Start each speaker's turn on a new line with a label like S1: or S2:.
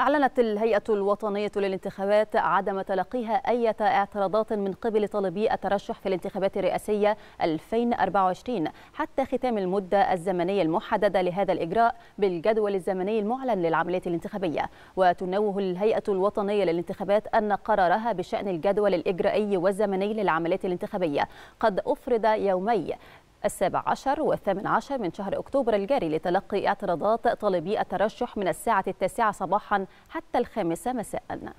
S1: أعلنت الهيئة الوطنية للانتخابات عدم تلقيها أي اعتراضات من قبل طالبي الترشح في الانتخابات الرئاسية 2024 حتى ختام المدة الزمنية المحددة لهذا الإجراء بالجدول الزمني المعلن للعمليات الانتخابية وتنوه الهيئة الوطنية للانتخابات أن قرارها بشأن الجدول الإجرائي والزمني للعمليات الانتخابية قد أفرد يومي السابع عشر والثامن عشر من شهر أكتوبر الجاري لتلقي اعتراضات طالبي الترشح من الساعة التاسعة صباحا حتى الخامسة مساءً